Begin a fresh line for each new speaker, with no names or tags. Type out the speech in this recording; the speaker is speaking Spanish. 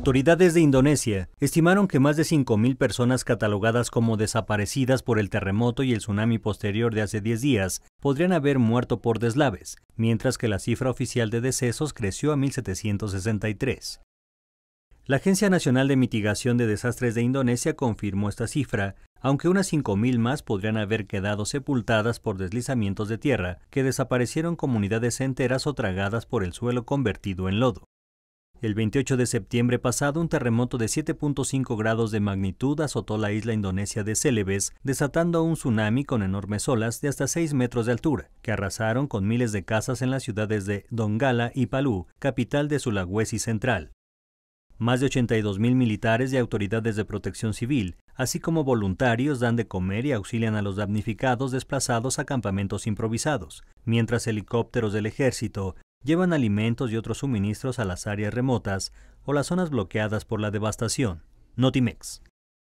Autoridades de Indonesia estimaron que más de 5.000 personas catalogadas como desaparecidas por el terremoto y el tsunami posterior de hace 10 días podrían haber muerto por deslaves, mientras que la cifra oficial de decesos creció a 1.763. La Agencia Nacional de Mitigación de Desastres de Indonesia confirmó esta cifra, aunque unas 5.000 más podrían haber quedado sepultadas por deslizamientos de tierra, que desaparecieron comunidades enteras o tragadas por el suelo convertido en lodo. El 28 de septiembre pasado, un terremoto de 7.5 grados de magnitud azotó la isla indonesia de Celebes, desatando un tsunami con enormes olas de hasta 6 metros de altura, que arrasaron con miles de casas en las ciudades de Dongala y Palu, capital de Sulawesi Central. Más de 82.000 militares y autoridades de protección civil, así como voluntarios, dan de comer y auxilian a los damnificados desplazados a campamentos improvisados, mientras helicópteros del ejército, llevan alimentos y otros suministros a las áreas remotas o las zonas bloqueadas por la devastación. Notimex.